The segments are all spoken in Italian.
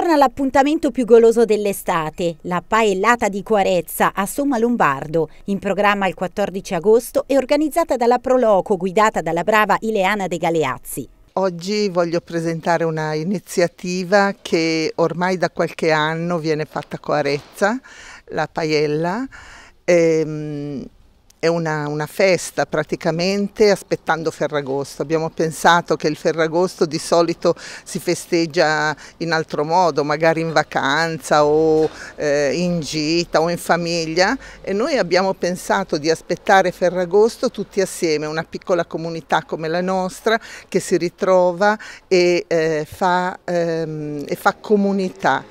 Torna l'appuntamento più goloso dell'estate, la paellata di Quarezza a Somma Lombardo, in programma il 14 agosto e organizzata dalla Proloco guidata dalla brava Ileana De Galeazzi. Oggi voglio presentare una iniziativa che ormai da qualche anno viene fatta a Quarezza, la paella. Ehm, è una, una, festa praticamente aspettando Ferragosto. Abbiamo pensato che il Ferragosto di solito si festeggia in altro modo, magari in vacanza o eh, in gita o in famiglia e noi abbiamo pensato di aspettare Ferragosto tutti assieme, una piccola comunità come la nostra che si ritrova e, eh, fa, ehm, e fa, comunità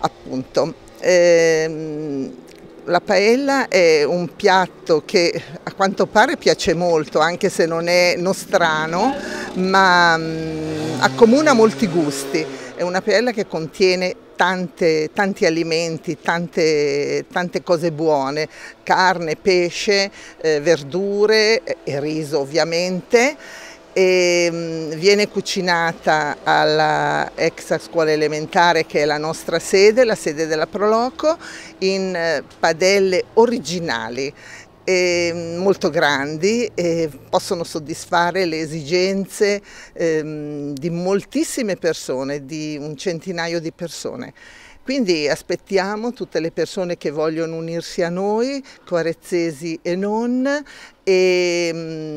appunto. Ehm, la paella è un piatto che a quanto pare piace molto, anche se non è nostrano, ma mh, mm, accomuna molti gusti. È una paella che contiene Tante, tanti alimenti, tante, tante, cose buone, carne, pesce, eh, verdure e riso ovviamente e mm, viene cucinata alla ex scuola elementare che è la nostra sede, la sede della Proloco, in eh, padelle originali mm, molto grandi e possono soddisfare le esigenze ehm, di moltissime persone, di un centinaio di persone. Quindi aspettiamo tutte le persone che vogliono unirsi a noi, coarezzesi e non, e, mm,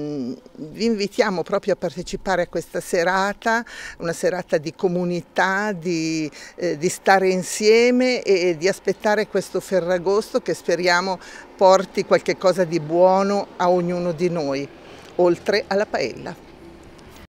vi invitiamo proprio a partecipare a questa serata, una serata di comunità, di, eh, di stare insieme e, e di aspettare questo Ferragosto che speriamo porti qualche cosa di buono a ognuno di noi, oltre alla paella.